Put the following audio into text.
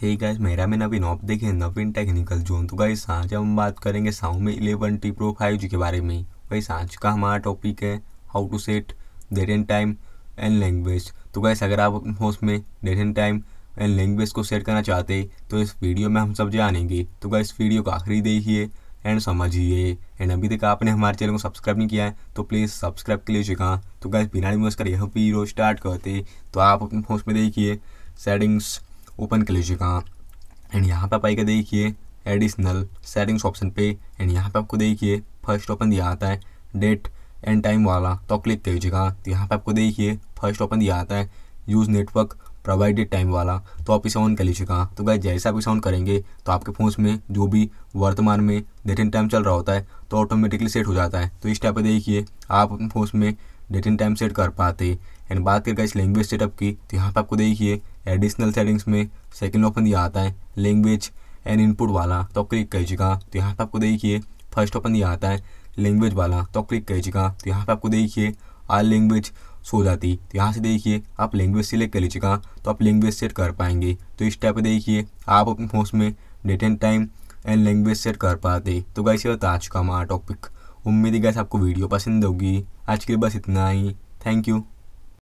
hey guys मेरा मैं नवीन ऑप देखें नवीन टेक्निकल जोन तो गाइस आज हम बात करेंगे Mi eleven T pro five G के बारे में वैसे आज का हमारा टॉपिक है how to set date and time and language तो गाइस अगर आप उसमें में date and time and language को सेट करना चाहते तो इस वीडियो में हम सब जानेंगे तो इस वीडियो को आखिरी देखिए एंड समझिए एंड अभी तक आपने हमारे चैनल को सब्सक्राइब नहीं किया है तो प्लीज़ सब्सक्राइब के लिए चुका तो गाय बिना यह वीडियो स्टार्ट करते तो आप अपने फोन में देखिए सेटिंग्स ओपन कर लीजिएगा एंड यहाँ पर आप आएगा देखिए एडिशनल सेटिंग्स ऑप्शन पे एंड यहाँ पे आपको देखिए फर्स्ट ओपन दिया आता है डेट एंड टाइम वाला तो क्लिक कर लीजिएगा तो यहाँ पे आपको देखिए फर्स्ट ओपन दिया आता है यूज़ नेटवर्क प्रोवाइडेड टाइम वाला तो आप इसे ऑन कर लीजिएगा तो गाय जैसे आप इसे ऑन करेंगे तो आपके फ़ोन में जो भी वर्तमान में डेट एंड टाइम चल रहा होता है तो ऑटोमेटिकली सेट हो जाता है तो इस टाइप पर देखिए आप अपने फ़ोन में डेट एंड टाइम सेट कर पाते एंड बात करके इस लैंग्वेज सेटअप की तो यहाँ पर आपको देखिए एडिशनल सेटिंग्स में सेकेंड ऑप्शन दिया आता है लैंग्वेज एंड इनपुट वाला तो क्लिक कीजिएगा तो यहाँ पर आपको देखिए फर्स्ट ऑप्शन दिया आता है लैंग्वेज वाला तो क्लिक कीजिएगा तो यहाँ पर आपको देखिए आल लैंग्वेज सो जाती तो यहाँ से देखिए आप लैंग्वेज सिलेक्ट कर लीजिएगा तो आप लैंग्वेज सेट कर पाएंगे तो इस टाइप देखिए आप अपने फोन में date and time and language set कर पाते तो गाइस ये बता चुका हमारा टॉपिक उम्मीद है गैस आपको वीडियो पसंद होगी आज के लिए बस इतना ही थैंक यू